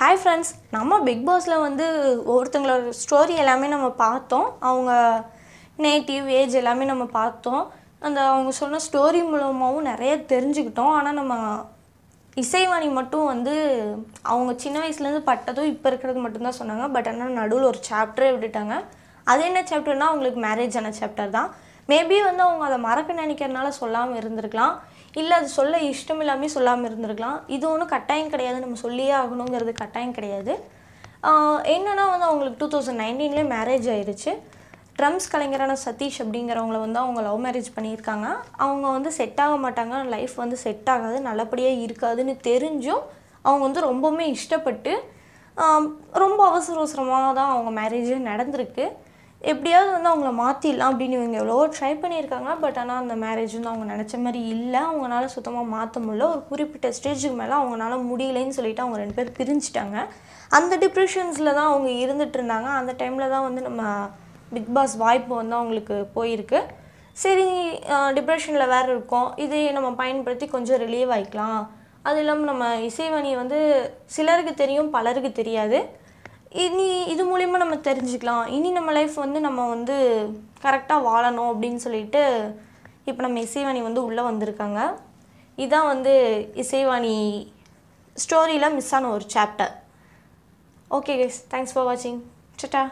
hi friends நம்ம big பாஸில் வந்து ஒவ்வொருத்தங்களோட ஸ்டோரி எல்லாமே நம்ம பார்த்தோம் அவங்க நேட்டிவ் ஏஜ் எல்லாமே நம்ம பார்த்தோம் அந்த அவங்க சொன்ன ஸ்டோரி மூலமாகவும் நிறைய தெரிஞ்சுக்கிட்டோம் ஆனால் நம்ம இசைவாணி மட்டும் வந்து அவங்க சின்ன வயசுலேருந்து பட்டதும் இப்போ இருக்கிறது மட்டும்தான் சொன்னாங்க பட் ஆனால் நடுவில் ஒரு சாப்டரே விட்டுட்டாங்க அது என்ன சாப்டர்னால் அவங்களுக்கு மேரேஜ் ஆன சாப்டர் தான் மேபி வந்து அவங்க அதை மறக்க நினைக்கிறதுனால சொல்லாமல் இருந்திருக்கலாம் இல்லை அது சொல்ல இஷ்டம் இல்லாமல் சொல்லாமல் இருந்திருக்கலாம் இது ஒன்றும் கட்டாயம் கிடையாது நம்ம சொல்லியே ஆகணுங்கிறது கட்டாயம் கிடையாது என்னென்னா வந்து அவங்களுக்கு டூ தௌசண்ட் நைன்டீன்லேயே மேரேஜ் ஆயிடுச்சு ட்ரம்ஸ் கலைஞரான சதீஷ் அப்படிங்கிறவங்கள வந்து அவங்க லவ் மேரேஜ் பண்ணியிருக்காங்க அவங்க வந்து செட் ஆக மாட்டாங்க லைஃப் வந்து செட் ஆகாது நல்லபடியாக இருக்காதுன்னு தெரிஞ்சும் அவங்க வந்து ரொம்பவுமே இஷ்டப்பட்டு ரொம்ப அவசர அவசரமாக தான் அவங்க மேரேஜே நடந்திருக்கு எப்படியாவது வந்து அவங்கள மாற்றிடலாம் அப்படின்னு இவங்க எவ்வளோ ட்ரை பண்ணியிருக்காங்க பட் ஆனால் அந்த மேரேஜ் வந்து அவங்க நினச்ச மாதிரி இல்லை அவங்களால சுத்தமாக மாற்ற முடியல ஒரு குறிப்பிட்ட ஸ்டேஜுக்கு மேலே அவங்களால முடியலைன்னு சொல்லிட்டு அவங்க ரெண்டு பேர் பிரிஞ்சிட்டாங்க அந்த டிப்ரெஷன்ஸில் தான் அவங்க இருந்துகிட்டு இருந்தாங்க அந்த டைமில் தான் வந்து நம்ம பிக் பாஸ் வாய்ப்பு வந்து அவங்களுக்கு போயிருக்கு சரி டிப்ரெஷனில் வேறு இருக்கும் இதை நம்ம பயன்படுத்தி கொஞ்சம் ரிலீவ் ஆகிக்கலாம் அது இல்லாமல் நம்ம இசைவணி வந்து சிலருக்கு தெரியும் பலருக்கு தெரியாது இனி இது மூலிமா நம்ம தெரிஞ்சுக்கலாம் இனி நம்ம லைஃப் வந்து நம்ம வந்து கரெக்டாக வாழணும் அப்படின்னு சொல்லிட்டு இப்போ நம்ம இசைவாணி வந்து உள்ளே வந்திருக்காங்க இதுதான் வந்து இசைவாணி ஸ்டோரியில் மிஸ் ஆன ஒரு chapter okay guys thanks for வாட்சிங் சட்டா